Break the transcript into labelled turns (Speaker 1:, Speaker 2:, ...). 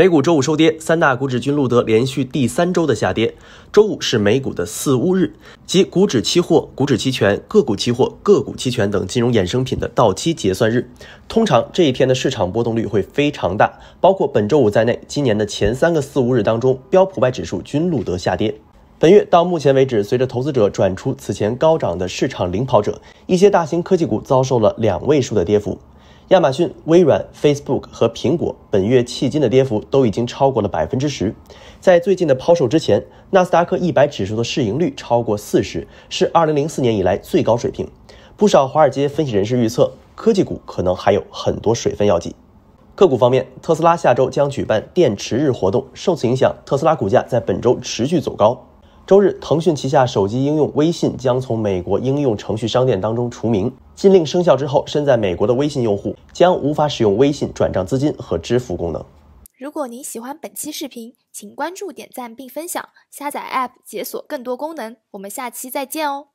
Speaker 1: 美股周五收跌，三大股指均录得连续第三周的下跌。周五是美股的四五日，即股指期货、股指期权、个股期货、个股期权等金融衍生品的到期结算日，通常这一天的市场波动率会非常大。包括本周五在内，今年的前三个四五日当中，标普外指数均录得下跌。本月到目前为止，随着投资者转出此前高涨的市场领跑者，一些大型科技股遭受了两位数的跌幅。亚马逊、微软、Facebook 和苹果本月迄今的跌幅都已经超过了百分之十。在最近的抛售之前，纳斯达克一百指数的市盈率超过四十，是二零零四年以来最高水平。不少华尔街分析人士预测，科技股可能还有很多水分要挤。个股方面，特斯拉下周将举办电池日活动，受此影响，特斯拉股价在本周持续走高。周日，腾讯旗下手机应用微信将从美国应用程序商店当中除名。禁令生效之后，身在美国的微信用户将无法使用微信转账资金和支付
Speaker 2: 功能。如果您喜欢本期视频，请关注、点赞并分享，下载 App 解锁更多功能。我们下期再见哦。